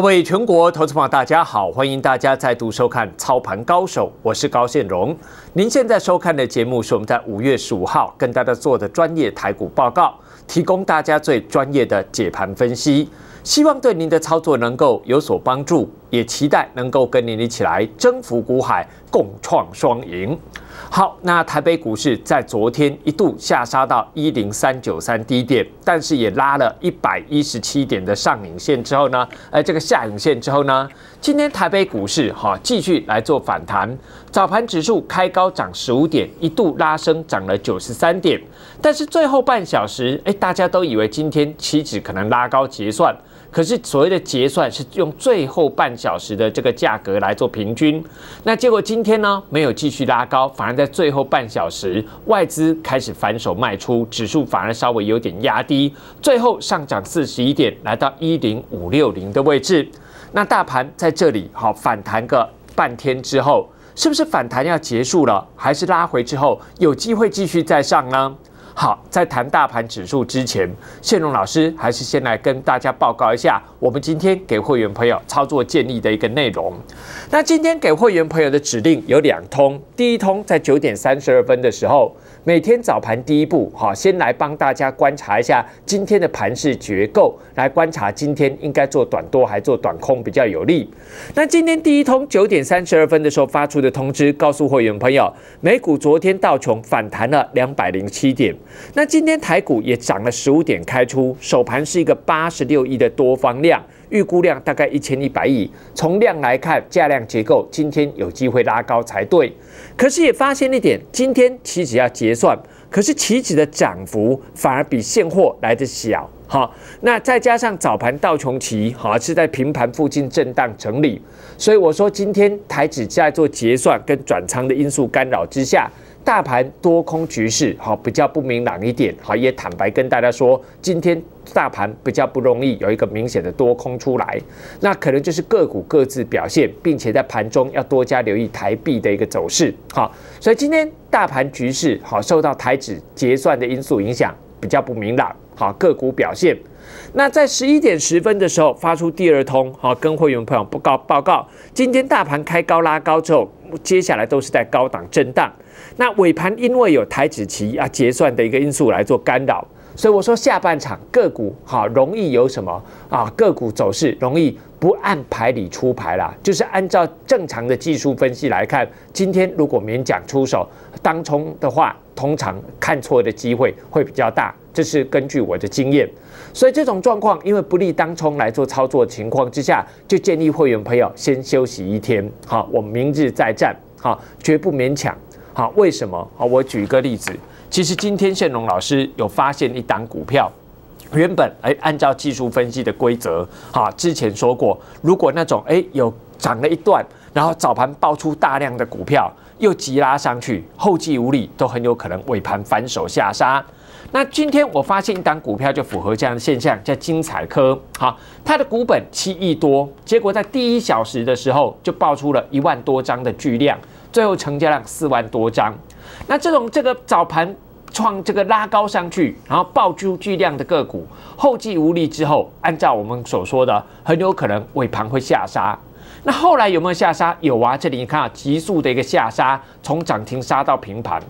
各位全国投资朋友，大家好！欢迎大家再度收看《操盘高手》，我是高现荣。您现在收看的节目是我们在五月十五号跟大家做的专业台股报告，提供大家最专业的解盘分析，希望对您的操作能够有所帮助，也期待能够跟您一起来征服股海，共创双赢。好，那台北股市在昨天一度下杀到一零三九三低点，但是也拉了一百一十七点的上影线之后呢，哎，这个下影线之后呢，今天台北股市哈继续来做反弹，早盘指数开高涨十五点，一度拉升涨了九十三点，但是最后半小时，哎，大家都以为今天期指可能拉高结算。可是所谓的结算是用最后半小时的这个价格来做平均，那结果今天呢没有继续拉高，反而在最后半小时外资开始反手卖出，指数反而稍微有点压低，最后上涨四十一点，来到一零五六零的位置。那大盘在这里好反弹个半天之后，是不是反弹要结束了，还是拉回之后有机会继续再上呢？好，在谈大盘指数之前，谢荣老师还是先来跟大家报告一下，我们今天给会员朋友操作建议的一个内容。那今天给会员朋友的指令有两通，第一通在九点三十二分的时候。每天早盘第一步，好，先来帮大家观察一下今天的盘势结构，来观察今天应该做短多还做短空比较有利。那今天第一通九点三十二分的时候发出的通知，告诉会员朋友，美股昨天道琼反弹了两百零七点，那今天台股也涨了十五点，开出首盘是一个八十六亿的多方量。预估量大概一千一百亿，从量来看，价量结构今天有机会拉高才对。可是也发现一点，今天期指要结算，可是期指的涨幅反而比现货来得小。好，那再加上早盘道琼旗好是在平盘附近震荡整理，所以我说今天台指在做结算跟转仓的因素干扰之下。大盘多空局势好比较不明朗一点，好也坦白跟大家说，今天大盘比较不容易有一个明显的多空出来，那可能就是个股各自表现，并且在盘中要多加留意台币的一个走势，好，所以今天大盘局势好受到台指结算的因素影响比较不明朗，好个股表现。那在十一点十分的时候发出第二通，好跟会员朋友报报告，今天大盘开高拉高之后，接下来都是在高档震荡。那尾盘因为有台指期啊结算的一个因素来做干扰，所以我说下半场个股哈容易有什么啊个股走势容易不按牌理出牌啦，就是按照正常的技术分析来看，今天如果勉强出手当冲的话，通常看错的机会会比较大，这是根据我的经验。所以这种状况，因为不利当冲来做操作情况之下，就建议会员朋友先休息一天，好，我们明日再战，好，绝不勉强。好，为什么？好，我举一个例子。其实今天线龙老师有发现一档股票，原本哎，按照技术分析的规则，哈，之前说过，如果那种哎有涨了一段，然后早盘爆出大量的股票，又急拉上去，后继无力，都很有可能尾盘反手下杀。那今天我发现一档股票就符合这样的现象，叫精彩科。好，它的股本七亿多，结果在第一小时的时候就爆出了一万多张的巨量。最后成交量四万多张，那这种这个早盘创这个拉高上去，然后爆出巨量的个股，后继无力之后，按照我们所说的，很有可能尾盘会下杀。那后来有没有下杀？有啊，这里你看啊，急速的一个下杀，从涨停杀到平盘。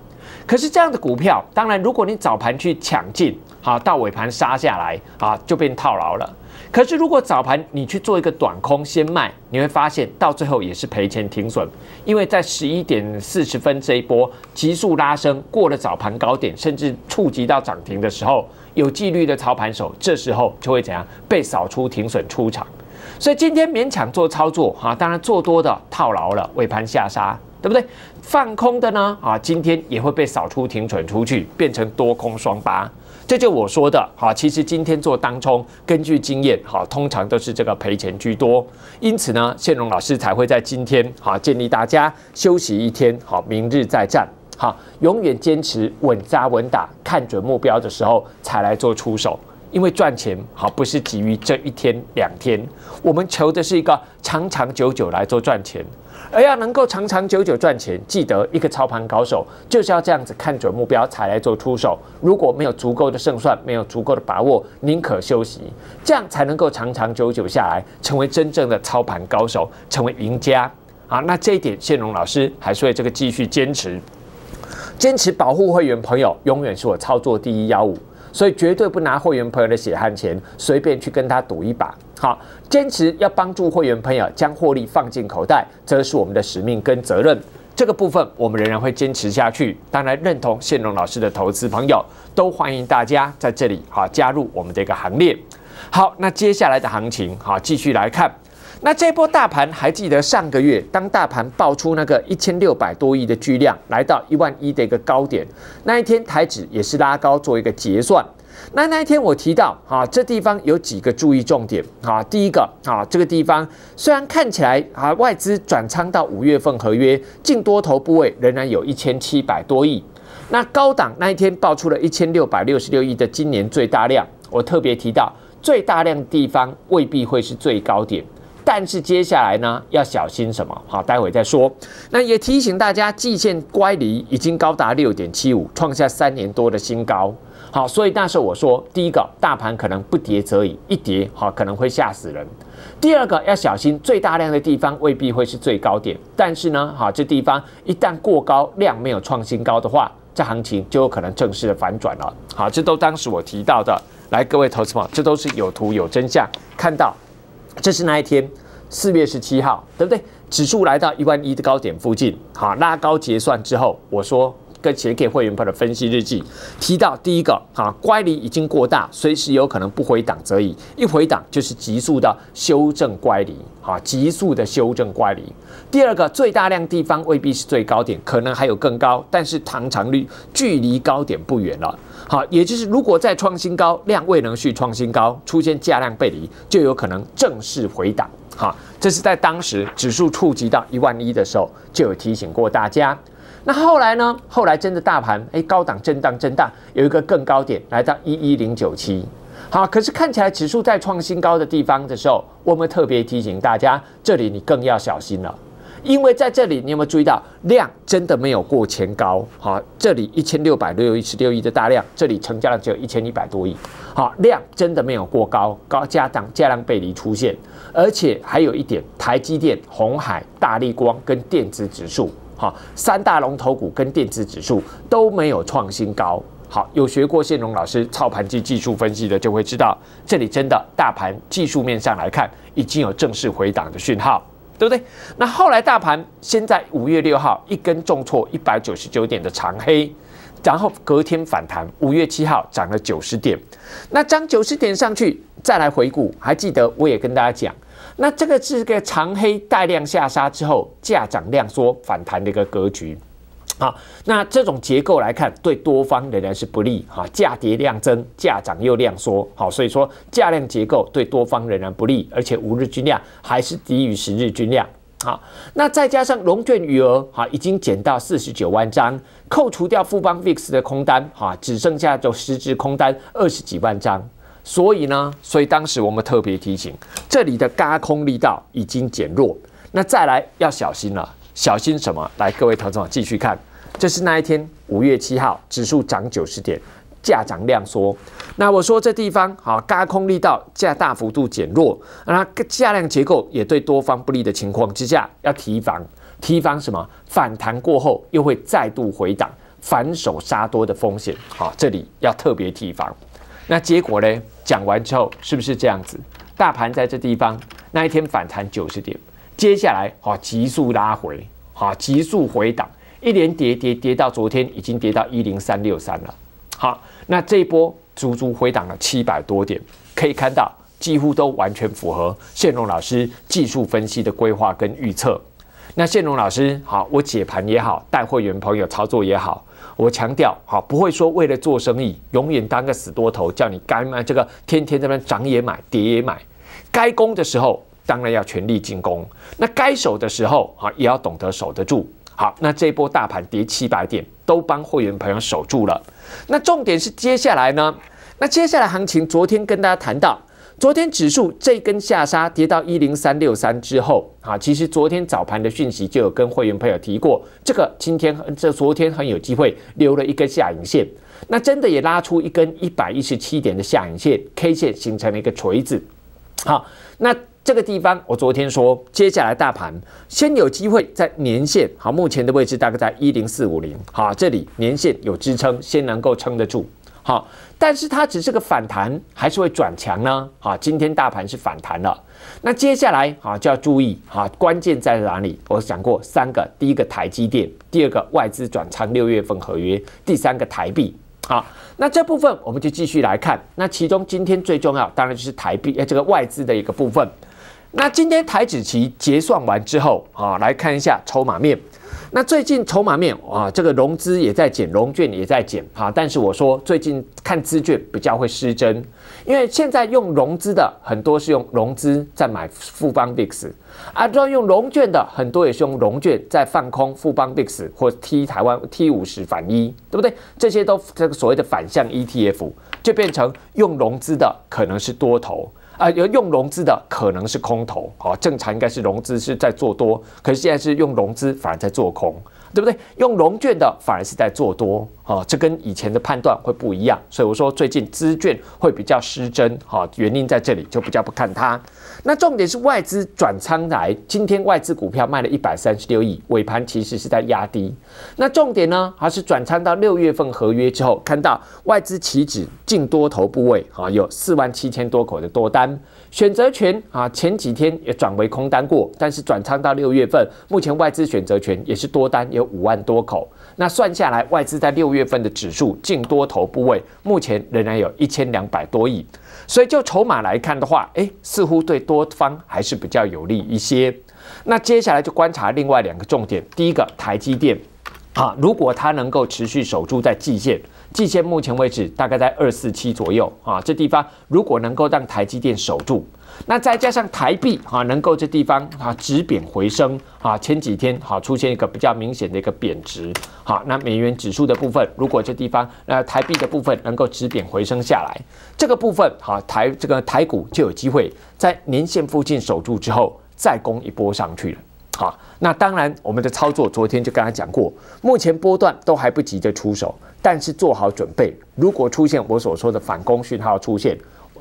可是这样的股票，当然如果你早盘去抢进，好到尾盘杀下来啊，就被套牢了。可是，如果早盘你去做一个短空先卖，你会发现到最后也是赔钱停损，因为在十一点四十分这一波急速拉升过了早盘高点，甚至触及到涨停的时候，有纪律的操盘手这时候就会怎样？被扫出停损出场。所以今天勉强做操作啊，当然做多的套牢了，尾盘下杀，对不对？放空的呢啊，今天也会被扫出停损出去，变成多空双八。这就我说的，哈。其实今天做当冲，根据经验，哈，通常都是这个赔钱居多，因此呢，谢荣老师才会在今天，哈建议大家休息一天，好，明日再战，好，永远坚持稳扎稳打，看准目标的时候才来做出手。因为赚钱好不是急于这一天两天，我们求的是一个长长久久来做赚钱，而要能够长长久久赚钱，记得一个操盘高手就是要这样子看准目标才来做出手，如果没有足够的胜算，没有足够的把握，宁可休息，这样才能够长长久久下来，成为真正的操盘高手，成为赢家。好，那这一点，谢龙老师还是会这个继续坚持，坚持保护会员朋友，永远是我操作第一要务。所以绝对不拿会员朋友的血汗钱随便去跟他赌一把。好，坚持要帮助会员朋友将获利放进口袋，这是我们的使命跟责任。这个部分我们仍然会坚持下去。当然，认同谢龙老师的投资朋友，都欢迎大家在这里好加入我们的一个行列。好，那接下来的行情好继续来看。那这波大盘，还记得上个月当大盘爆出那个一千六百多亿的巨量，来到一万一的一个高点，那一天台指也是拉高做一个结算。那那一天我提到啊，这地方有几个注意重点啊。第一个啊，这个地方虽然看起来啊，外资转仓到五月份合约净多头部位仍然有一千七百多亿。那高档那一天爆出了一千六百六十六亿的今年最大量，我特别提到最大量地方未必会是最高点。但是接下来呢，要小心什么？好，待会再说。那也提醒大家，季线乖离已经高达六点七五，创下三年多的新高。好，所以那时候我说，第一个，大盘可能不跌则已，一跌好可能会吓死人。第二个，要小心最大量的地方未必会是最高点，但是呢，好这地方一旦过高量没有创新高的话，这行情就有可能正式的反转了。好，这都当时我提到的。来，各位投资者，这都是有图有真相，看到。这是那一天，四月十七号，对不对？指数来到一万一的高点附近，好拉高结算之后，我说跟前给会员做的分析日记提到第一个，哈乖离已经过大，随时有可能不回档则已，一回档就是急速的修正乖离，哈急速的修正乖离。第二个，最大量地方未必是最高点，可能还有更高，但是糖长率距离高点不远了。好，也就是如果再创新高，量未能续创新高，出现价量背离，就有可能正式回档。好，这是在当时指数触及到一万一的时候，就有提醒过大家。那后来呢？后来真的大盘，哎，高档震荡震荡，有一个更高点来到一一零九七。好，可是看起来指数在创新高的地方的时候，我们特别提醒大家，这里你更要小心了。因为在这里，你有没有注意到量真的没有过前高？好，这里一千六百六一十六亿的大量，这里成交量只有一千一百多亿。好，量真的没有过高高加档加量背离出现，而且还有一点，台积电、红海、大力光跟电子指数，好，三大龙头股跟电子指数都没有创新高。好，有学过线荣老师操盘技技术分析的就会知道，这里真的大盘技术面上来看，已经有正式回档的讯号。对不对？那后来大盘先在五月六号一根重挫一百九十九点的长黑，然后隔天反弹，五月七号涨了九十点。那涨九十点上去，再来回顾，还记得我也跟大家讲，那这个是个长黑带量下杀之后价涨量缩反弹的一个格局。好，那这种结构来看，对多方仍然是不利。哈，价跌量增，价涨又量缩。好，所以说价量结构对多方仍然不利，而且五日均量还是低于十日均量。好，那再加上融券余额，哈，已经减到四十九万张，扣除掉富邦 VIX 的空单，哈，只剩下就实质空单二十几万张。所以呢，所以当时我们特别提醒，这里的嘎空力道已经减弱，那再来要小心了，小心什么？来，各位投资者继续看。这是那一天，五月七号，指数涨九十点，价涨量缩。那我说这地方好，高空力道价大幅度减弱，那价量结构也对多方不利的情况之下，要提防提防什么反弹过后又会再度回档，反手杀多的风险。好，这里要特别提防。那结果呢？讲完之后是不是这样子？大盘在这地方那一天反弹九十点，接下来好急速拉回，好急速回档。一连跌跌跌到昨天已经跌到一零三六三了。好，那这一波足足回档了七百多点，可以看到几乎都完全符合谢龙老师技术分析的规划跟预测。那谢龙老师，好，我解盘也好，带会员朋友操作也好，我强调，好，不会说为了做生意永远当个死多头，叫你该买这个天天这边涨也买，跌也买。该攻的时候当然要全力进攻，那该守的时候啊也要懂得守得住。好，那这波大盘跌七百点，都帮会员朋友守住了。那重点是接下来呢？那接下来行情，昨天跟大家谈到，昨天指数这根下杀跌到一零三六三之后，啊，其实昨天早盘的讯息就有跟会员朋友提过，这个今天这昨天很有机会留了一根下影线，那真的也拉出一根一百一十七点的下影线，K 线形成了一个锤子。好，那。这个地方，我昨天说，接下来大盘先有机会在年线，好，目前的位置大概在一零四五零，好，这里年线有支撑，先能够撑得住，好，但是它只是个反弹，还是会转强呢？好，今天大盘是反弹了，那接下来啊就要注意啊，关键在哪里？我讲过三个，第一个台积电，第二个外资转仓六月份合约，第三个台币，好，那这部分我们就继续来看，那其中今天最重要当然就是台币，哎，这个外资的一个部分。那今天台指期结算完之后啊，来看一下筹码面。那最近筹码面啊，这个融资也在减，融券也在减啊。但是我说最近看资券比较会失真，因为现在用融资的很多是用融资在买富邦 VIX，而用融券的很多也是用融券在放空富邦 VIX 或 T 台湾 T 五十反一，对不对？这些都这个所谓的反向 ETF，就变成用融资的可能是多头。啊，用融资的可能是空头，好，正常应该是融资是在做多，可是现在是用融资反而在做空。对不对？用融券的反而是在做多，啊，这跟以前的判断会不一样。所以我说最近资券会比较失真，哈，原因在这里就比较不看它。那重点是外资转仓来，今天外资股票卖了一百三十六亿，尾盘其实是在压低。那重点呢，还是转仓到六月份合约之后，看到外资期指净多头部位，啊，有四万七千多口的多单。选择权啊，前几天也转为空单过，但是转仓到六月份，目前外资选择权也是多单有五万多口，那算下来，外资在六月份的指数净多头部位，目前仍然有一千两百多亿，所以就筹码来看的话，哎，似乎对多方还是比较有利一些。那接下来就观察另外两个重点，第一个台积电。啊，如果它能够持续守住在季线，季线目前为止大概在二四七左右啊，这地方如果能够让台积电守住，那再加上台币啊，能够这地方啊止贬回升啊，前几天好出现一个比较明显的一个贬值，好，那美元指数的部分如果这地方呃台币的部分能够止贬回升下来，这个部分好台这个台股就有机会在年线附近守住之后再攻一波上去了。好，那当然，我们的操作昨天就跟他讲过，目前波段都还不急着出手，但是做好准备，如果出现我所说的反攻讯号出现，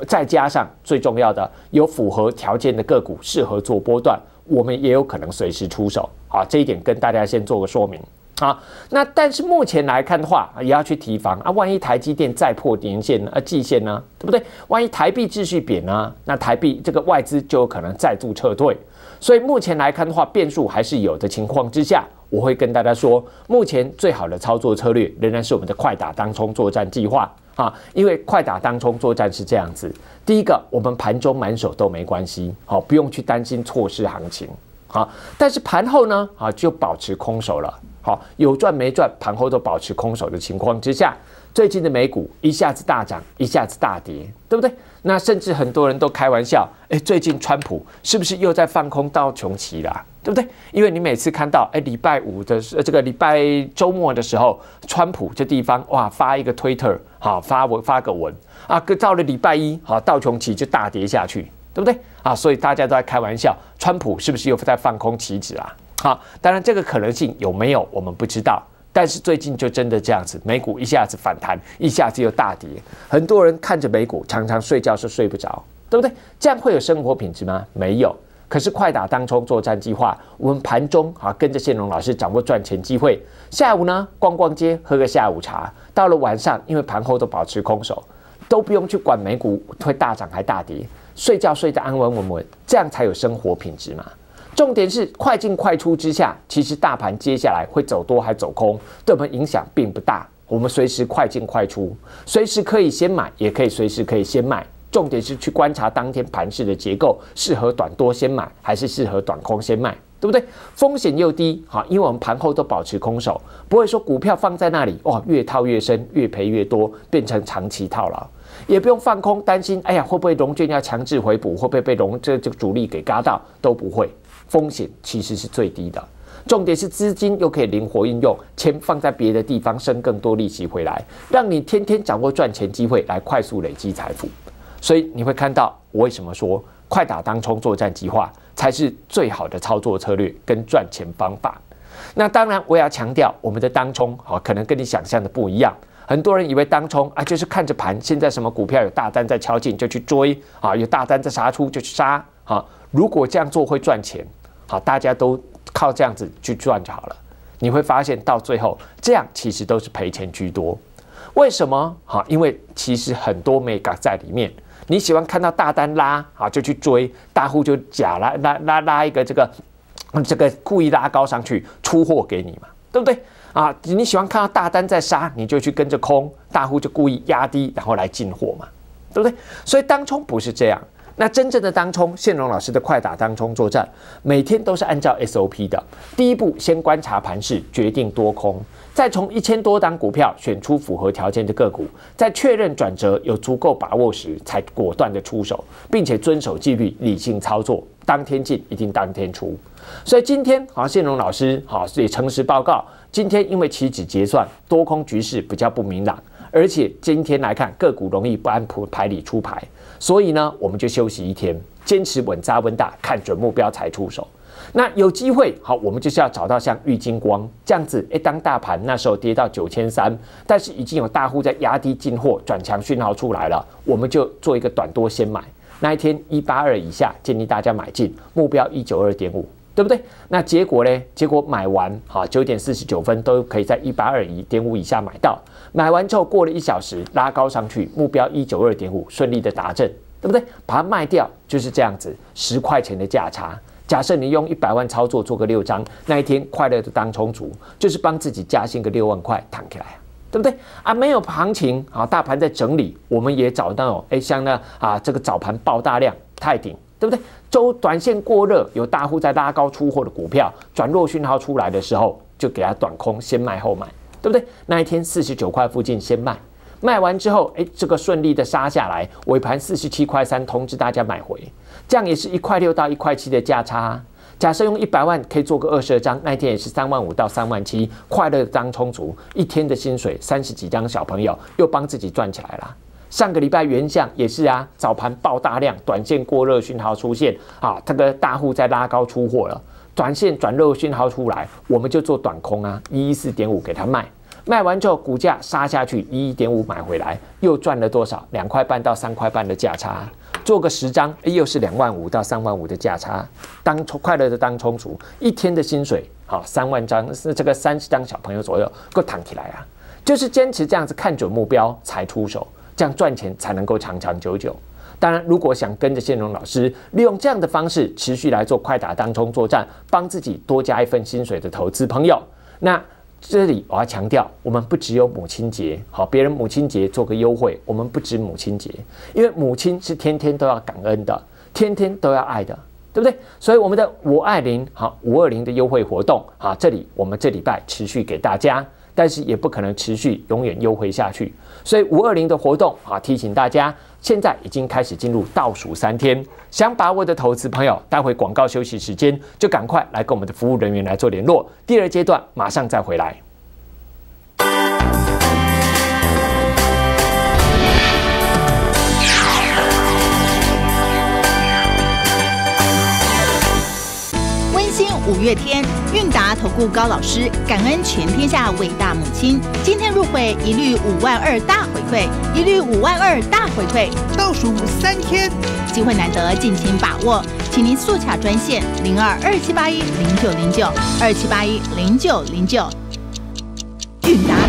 再加上最重要的有符合条件的个股适合做波段，我们也有可能随时出手。好，这一点跟大家先做个说明。啊，那但是目前来看的话，也要去提防啊。万一台积电再破年线、啊季线呢，对不对？万一台币继续贬呢，那台币这个外资就有可能再度撤退。所以目前来看的话，变数还是有的。情况之下，我会跟大家说，目前最好的操作策略仍然是我们的快打当冲作战计划啊。因为快打当冲作战是这样子：第一个，我们盘中满手都没关系，好，不用去担心错失行情，好。但是盘后呢，啊，就保持空手了。好，有赚没赚，盘后都保持空手的情况之下，最近的美股一下子大涨，一下子大跌，对不对？那甚至很多人都开玩笑，哎，最近川普是不是又在放空到穷奇啦，对不对？因为你每次看到，哎，礼拜五的这个礼拜周末的时候，川普这地方哇发一个推特，好发文发个文啊，到了礼拜一，好到穷奇就大跌下去，对不对？啊，所以大家都在开玩笑，川普是不是又在放空旗子啊？好，当然这个可能性有没有，我们不知道。但是最近就真的这样子，美股一下子反弹，一下子又大跌。很多人看着美股，常常睡觉是睡不着，对不对？这样会有生活品质吗？没有。可是快打当中作战计划，我们盘中啊跟着谢龙老师掌握赚钱机会，下午呢逛逛街，喝个下午茶。到了晚上，因为盘后都保持空手，都不用去管美股会大涨还大跌，睡觉睡得安安稳稳，这样才有生活品质嘛。重点是快进快出之下，其实大盘接下来会走多还走空，对我们影响并不大。我们随时快进快出，随时可以先买，也可以随时可以先卖。重点是去观察当天盘市的结构，适合短多先买，还是适合短空先卖，对不对？风险又低，好，因为我们盘后都保持空手，不会说股票放在那里，哇，越套越深，越赔越多，变成长期套牢，也不用放空担心，哎呀，会不会融券要强制回补，会不会被融这这个主力给嘎到，都不会。风险其实是最低的，重点是资金又可以灵活运用，钱放在别的地方生更多利息回来，让你天天掌握赚钱机会来快速累积财富。所以你会看到我为什么说快打当冲作战计划才是最好的操作策略跟赚钱方法。那当然，我也要强调我们的当冲啊，可能跟你想象的不一样。很多人以为当冲啊，就是看着盘，现在什么股票有大单在敲进就去追啊，有大单在杀出就去杀啊。如果这样做会赚钱？好，大家都靠这样子去赚就好了。你会发现到最后，这样其实都是赔钱居多。为什么？好，因为其实很多 mega 在里面。你喜欢看到大单拉，啊，就去追，大户就假拉拉拉拉一个这个这个故意拉高上去出货给你嘛，对不对？啊，你喜欢看到大单在杀，你就去跟着空，大户就故意压低，然后来进货嘛，对不对？所以当冲不是这样。那真正的当冲，谢荣老师的快打当冲作战，每天都是按照 SOP 的。第一步，先观察盘势，决定多空，再从一千多单股票选出符合条件的个股，在确认转折有足够把握时，才果断的出手，并且遵守纪律，理性操作，当天进一定当天出。所以今天，哈，谢荣老师，所也诚实报告，今天因为期指结算，多空局势比较不明朗。而且今天来看，个股容易不普，牌理出牌，所以呢，我们就休息一天，坚持稳扎稳打，看准目标才出手。那有机会好，我们就是要找到像玉金光这样子，哎，当大盘那时候跌到九千三，但是已经有大户在压低进货，转强讯号出来了，我们就做一个短多先买。那一天一八二以下，建议大家买进，目标一九二点五。对不对？那结果呢？结果买完，好，九点四十九分都可以在一百二一点五以下买到。买完之后过了一小时拉高上去，目标一九二点五顺利的达阵，对不对？把它卖掉就是这样子，十块钱的价差。假设你用一百万操作做个六张，那一天快乐的当充足，就是帮自己加薪个六万块躺起来，对不对？啊，没有行情啊，大盘在整理，我们也找到哦，哎，像呢啊，这个早盘爆大量，太顶。对不对？周短线过热，有大户在拉高出货的股票，转弱讯号出来的时候，就给它短空，先卖后买，对不对？那一天四十九块附近先卖，卖完之后，哎，这个顺利的杀下来，尾盘四十七块三，通知大家买回，这样也是一块六到一块七的价差。假设用一百万可以做个二十二张，那一天也是三万五到三万七，快乐张充足，一天的薪水三十几张，小朋友又帮自己赚起来了。上个礼拜，原相也是啊，早盘爆大量，短线过热讯号出现，好，这个大户在拉高出货了，短线转热讯号出来，我们就做短空啊，一四点五给他卖，卖完之后股价杀下去，一点五买回来，又赚了多少？两块半到三块半的价差，做个十张，又是两万五到三万五的价差，当充快乐的当充足，一天的薪水好，三万张是这个三十张小朋友左右够躺起来啊，就是坚持这样子看准目标才出手。这样赚钱才能够长长久久。当然，如果想跟着宪荣老师利用这样的方式持续来做快打当冲作战，帮自己多加一份薪水的投资朋友，那这里我要强调，我们不只有母亲节，好，别人母亲节做个优惠，我们不止母亲节，因为母亲是天天都要感恩的，天天都要爱的，对不对？所以我们的五二零，好，五二零的优惠活动，好，这里我们这礼拜持续给大家，但是也不可能持续永远优惠下去。所以五二零的活动啊，提醒大家，现在已经开始进入倒数三天，想把握的投资朋友，待会广告休息时间就赶快来跟我们的服务人员来做联络。第二阶段马上再回来。五月天，韵达投顾高老师，感恩全天下伟大母亲。今天入会一律五万二大回馈，一律五万二大回馈。倒数三天，机会难得，尽情把握。请您速卡专线零二二七八一零九零九二七八一零九零九。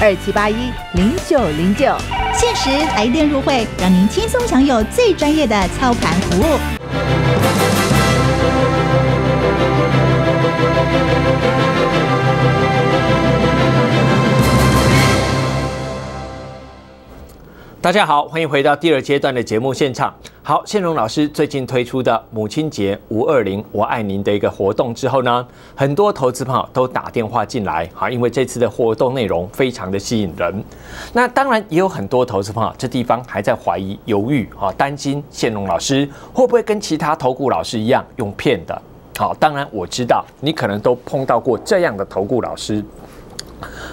二七八一零九零九，限时来电入会，让您轻松享有最专业的操盘服务。大家好，欢迎回到第二阶段的节目现场。好，宪荣老师最近推出的母亲节五二零我爱您的一个活动之后呢，很多投资朋友都打电话进来，哈，因为这次的活动内容非常的吸引人。那当然也有很多投资朋友这地方还在怀疑、犹豫，哈，担心宪荣老师会不会跟其他投顾老师一样用骗的。好，当然我知道你可能都碰到过这样的投顾老师。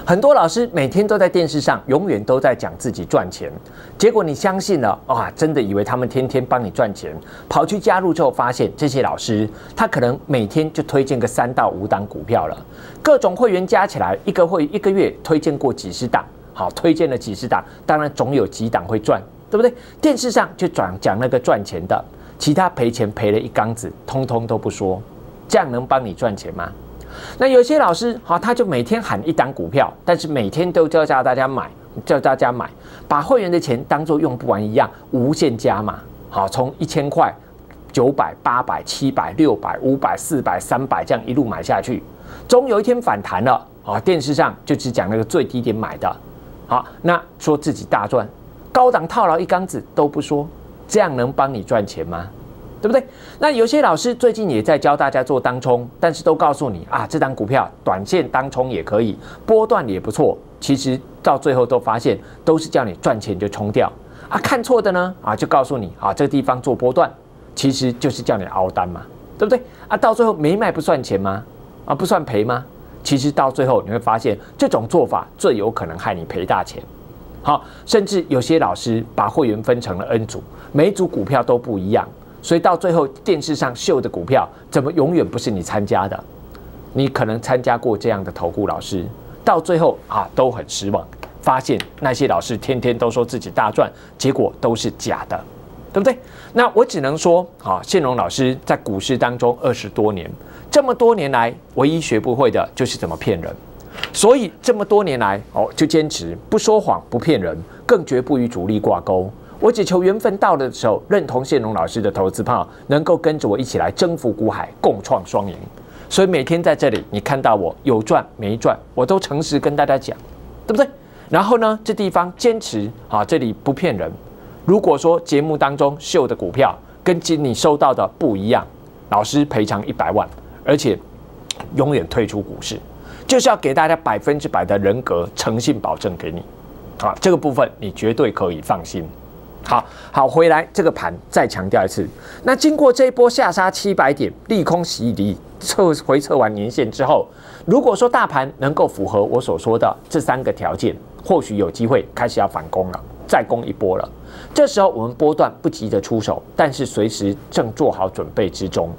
很多老师每天都在电视上，永远都在讲自己赚钱，结果你相信了哇，真的以为他们天天帮你赚钱。跑去加入之后，发现这些老师他可能每天就推荐个三到五档股票了，各种会员加起来，一个会一个月推荐过几十档，好，推荐了几十档，当然总有几档会赚，对不对？电视上就转讲那个赚钱的，其他赔钱赔了一缸子，通通都不说，这样能帮你赚钱吗？那有些老师好，他就每天喊一单股票，但是每天都叫叫大家买，叫大家买，把会员的钱当做用不完一样，无限加码，好，从一千块、九百、八百、七百、六百、五百、四百、三百这样一路买下去，终有一天反弹了啊！电视上就只讲那个最低点买的，好，那说自己大赚，高档套牢一缸子都不说，这样能帮你赚钱吗？对不对？那有些老师最近也在教大家做当冲，但是都告诉你啊，这张股票短线当冲也可以，波段也不错。其实到最后都发现，都是叫你赚钱就冲掉啊，看错的呢啊，就告诉你啊，这个地方做波段，其实就是叫你熬单嘛，对不对？啊，到最后没卖不算钱吗？啊，不算赔吗？其实到最后你会发现，这种做法最有可能害你赔大钱。好，甚至有些老师把会员分成了 N 组，每组股票都不一样。所以到最后，电视上秀的股票，怎么永远不是你参加的？你可能参加过这样的投顾老师，到最后啊都很失望，发现那些老师天天都说自己大赚，结果都是假的，对不对？那我只能说，啊，谢荣老师在股市当中二十多年，这么多年来唯一学不会的就是怎么骗人。所以这么多年来，哦，就坚持不说谎、不骗人，更绝不与主力挂钩。我只求缘分到了的时候，认同谢龙老师的投资朋友能够跟着我一起来征服股海，共创双赢。所以每天在这里，你看到我有赚没赚，我都诚实跟大家讲，对不对？然后呢，这地方坚持啊，这里不骗人。如果说节目当中秀的股票跟你收到的不一样，老师赔偿一百万，而且永远退出股市，就是要给大家百分之百的人格诚信保证给你。啊，这个部分你绝对可以放心。好好回来，这个盘再强调一次。那经过这一波下杀七百点、利空洗礼、测回测完年线之后，如果说大盘能够符合我所说的这三个条件，或许有机会开始要反攻了，再攻一波了。这时候我们波段不急着出手，但是随时正做好准备之中。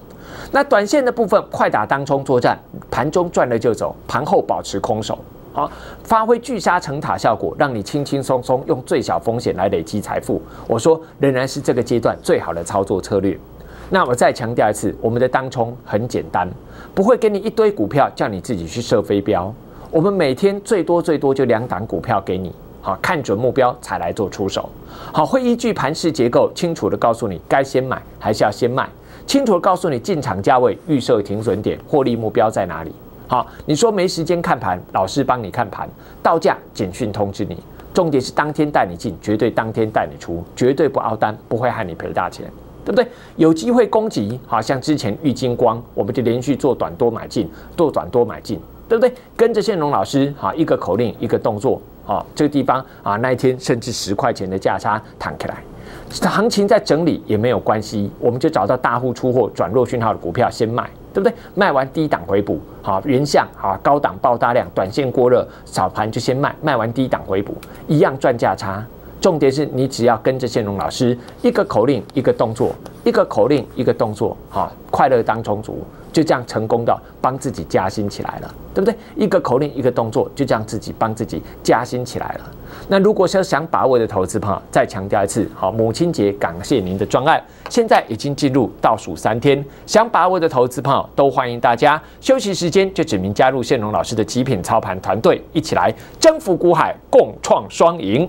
那短线的部分，快打当冲作战，盘中赚了就走，盘后保持空手。好，发挥聚沙成塔效果，让你轻轻松松用最小风险来累积财富。我说仍然是这个阶段最好的操作策略。那我再强调一次，我们的当冲很简单，不会给你一堆股票叫你自己去设飞镖。我们每天最多最多就两档股票给你，好看准目标才来做出手。好，会依据盘势结构清楚地告诉你该先买还是要先卖，清楚地告诉你进场价位、预设停损点、获利目标在哪里。好，你说没时间看盘，老师帮你看盘，到价简讯通知你。重点是当天带你进，绝对当天带你出，绝对不熬单，不会害你赔大钱，对不对？有机会攻击，好像之前玉金光，我们就连续做短多买进，做短多买进，对不对？跟着建龙老师，好一个口令，一个动作，好这个地方啊，那一天甚至十块钱的价差弹起来，行情在整理也没有关系，我们就找到大户出货转弱讯号的股票先卖。对不对？卖完低档回补，好原像，好高档爆大量，短线过热，早盘就先卖，卖完低档回补，一样赚价差。重点是你只要跟着建隆老师，一个口令一个动作，一个口令一个动作，好快乐当充足。就这样成功的帮自己加薪起来了，对不对？一个口令，一个动作，就这样自己帮自己加薪起来了。那如果是想把握的投资朋友，再强调一次，好，母亲节感谢您的专案，现在已经进入倒数三天，想把握的投资朋友都欢迎大家休息时间就指名加入谢龙老师的极品操盘团队，一起来征服股海，共创双赢。